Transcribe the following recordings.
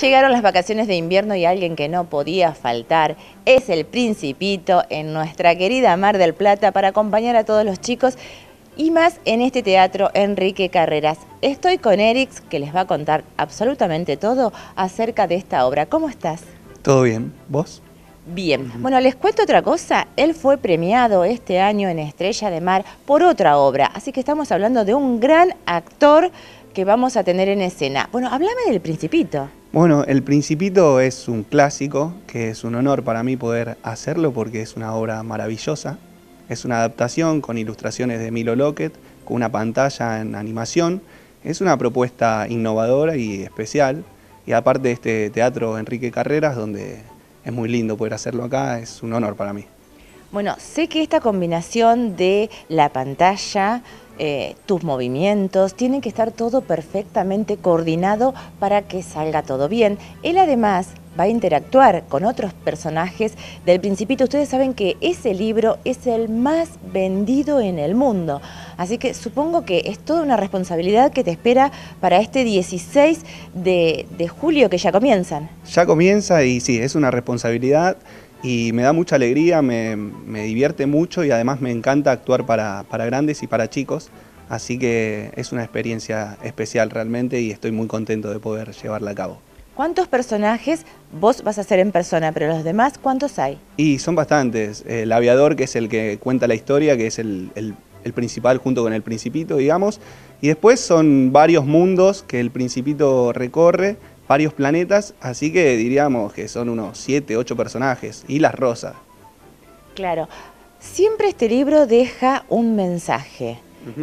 Llegaron las vacaciones de invierno y alguien que no podía faltar es el Principito en nuestra querida Mar del Plata para acompañar a todos los chicos y más en este teatro Enrique Carreras. Estoy con Erix que les va a contar absolutamente todo acerca de esta obra. ¿Cómo estás? Todo bien. ¿Vos? Bien. Bueno, les cuento otra cosa. Él fue premiado este año en Estrella de Mar por otra obra. Así que estamos hablando de un gran actor que vamos a tener en escena. Bueno, háblame del Principito. Bueno, El Principito es un clásico, que es un honor para mí poder hacerlo porque es una obra maravillosa. Es una adaptación con ilustraciones de Milo Lockett, con una pantalla en animación. Es una propuesta innovadora y especial. Y aparte de este teatro Enrique Carreras, donde es muy lindo poder hacerlo acá, es un honor para mí. Bueno, sé que esta combinación de la pantalla, eh, tus movimientos, tiene que estar todo perfectamente coordinado para que salga todo bien. Él además va a interactuar con otros personajes del Principito. Ustedes saben que ese libro es el más vendido en el mundo. Así que supongo que es toda una responsabilidad que te espera para este 16 de, de julio que ya comienzan. Ya comienza y sí, es una responsabilidad y me da mucha alegría, me, divierte mucho y además me encanta actuar para, grandes y para chicos, así que es una experiencia especial realmente y estoy muy contento de poder llevarla a cabo. ¿Cuántos personajes vos vas a hacer en persona, pero los demás cuántos hay? Y son bastantes, el aviador que es el que cuenta la historia, que es el, el principal junto con el principito, digamos, y después son varios mundos que el principito recorre, varios planetas, así que diríamos que son unos 7, 8 personajes, y las rosas. Claro, siempre este libro deja un mensaje.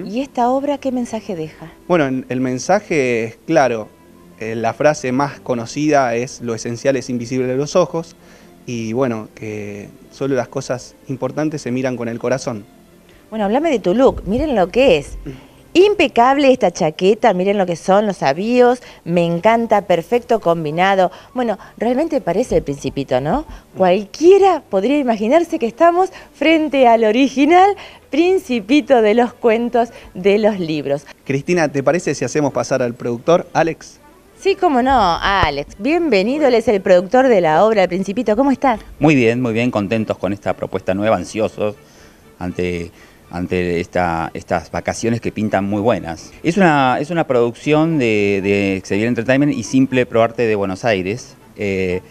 ¿Y esta obra qué mensaje deja? Bueno, el mensaje es claro. Eh, la frase más conocida es lo esencial es invisible de los ojos y bueno, que solo las cosas importantes se miran con el corazón. Bueno, háblame de tu look, miren lo que es. Impecable esta chaqueta, miren lo que son los avíos, me encanta, perfecto combinado. Bueno, realmente parece el principito, ¿no? Cualquiera podría imaginarse que estamos frente al original principito de los cuentos de los libros. Cristina, ¿te parece si hacemos pasar al productor, Alex? Sí, cómo no, Alex. Bienvenido, él es el productor de la obra El Principito. ¿Cómo está? Muy bien, muy bien, contentos con esta propuesta nueva, ansiosos ante ante estas vacaciones que pintan muy buenas. Es una, es una producción de, de Xavier Entertainment y Simple Proarte de Buenos Aires. Eh,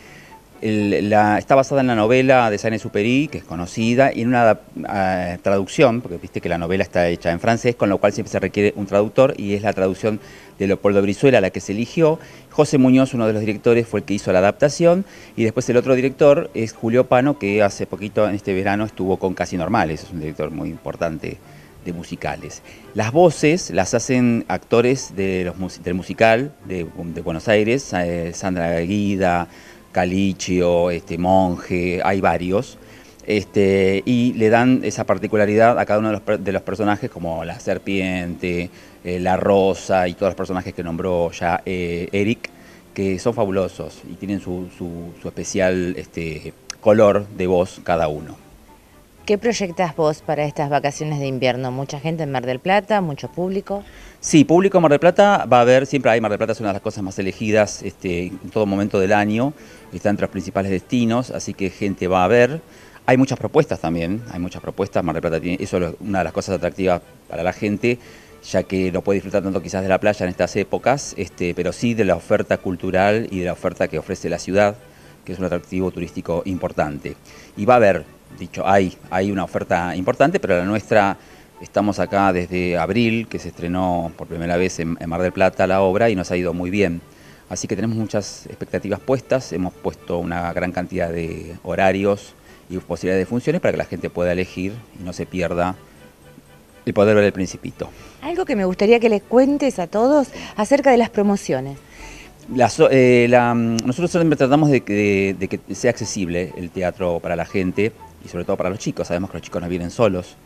está basada en la novela de Zane Superi... que es conocida, y en una ah, traducción, porque viste que la novela está hecha en francés, con lo cual siempre se requiere un traductor, y es la traducción de Leopoldo Brizuela la que se eligió. José Muñoz, uno de los directores, fue el que hizo la adaptación, y después el otro director es Julio Pano, que hace poquito, en este verano, estuvo con Casi Normales, es un director muy importante de musicales. Las voces las hacen actores del musical de, Buenos Aires, eh, Sandra Guida, Calichio, este, Monje, hay varios. Este, y le dan esa particularidad a cada uno de los, personajes, como la serpiente, eh, la rosa y todos los personajes que nombró ya eh, Eric, que son fabulosos y tienen su, su especial este, color de voz cada uno. ¿Qué proyectas vos para estas vacaciones de invierno? ¿Mucha gente en Mar del Plata? ¿Mucho público? Sí, público en Mar del Plata va a haber, siempre hay, Mar del Plata es una de las cosas más elegidas este, en todo momento del año, está entre los principales destinos, así que gente va a ver. Hay muchas propuestas también, hay muchas propuestas, Mar del Plata tiene, eso es una de las cosas atractivas para la gente, ya que no puede disfrutar tanto quizás de la playa en estas épocas, este, pero sí de la oferta cultural y de la oferta que ofrece la ciudad, que es un atractivo turístico importante. Y va a haber dicho, hay, hay una oferta importante, pero la nuestra estamos acá desde abril, que se estrenó por primera vez en, Mar del Plata la obra y nos ha ido muy bien. Así que tenemos muchas expectativas puestas, hemos puesto una gran cantidad de horarios y posibilidades de funciones para que la gente pueda elegir y no se pierda el poder ver el principito. Algo que me gustaría que les cuentes a todos acerca de las promociones. Eh, mm, nosotros siempre tratamos de que sea accesible el teatro para la gente y sobre todo para los chicos, sabemos que los chicos no vienen solos.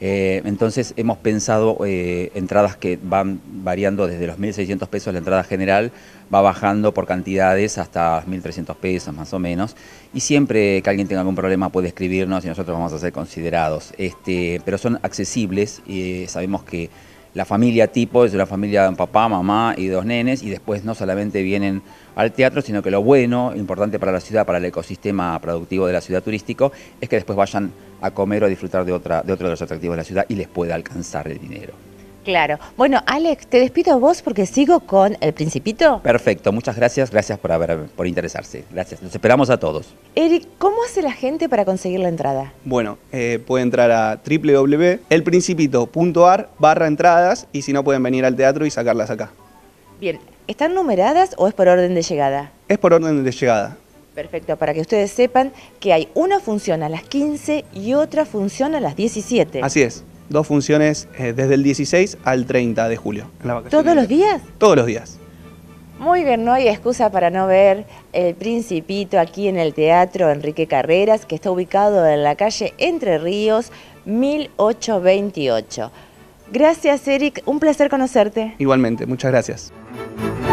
Eh, entonces hemos pensado eh, entradas que van variando desde los 1.600 pesos la entrada general, va bajando por cantidades hasta 1.300 pesos más o menos, y siempre que alguien tenga algún problema puede escribirnos y nosotros vamos a ser considerados, este, pero son accesibles, y eh, sabemos que la familia tipo es una familia de un papá, mamá y dos nenes, y después no solamente vienen al teatro, sino que lo bueno, importante para la ciudad, para el ecosistema productivo de la ciudad turístico, es que después vayan a comer o a disfrutar de, otra, de otro de los atractivos de la ciudad y les pueda alcanzar el dinero. Claro. Bueno, Alex, te despido a vos porque sigo con El Principito. Perfecto, muchas gracias, gracias por, por interesarse. Gracias, nos esperamos a todos. Eric, ¿cómo hace la gente para conseguir la entrada? Bueno, eh, puede entrar a www.elprincipito.ar barra entradas y si no pueden venir al teatro y sacarlas acá. Bien, ¿están numeradas o es por orden de llegada? Es por orden de llegada. Perfecto, para que ustedes sepan que hay una función a las 15 y otra función a las 17. Así es dos funciones eh, desde el 16 al 30 de julio. ¿Todos los días? Todos los días. Muy bien, no hay excusa para no ver El Principito aquí en el Teatro Enrique Carreras, que está ubicado en la calle Entre Ríos, 1828. Gracias, Eric. Un placer conocerte. Igualmente, muchas gracias.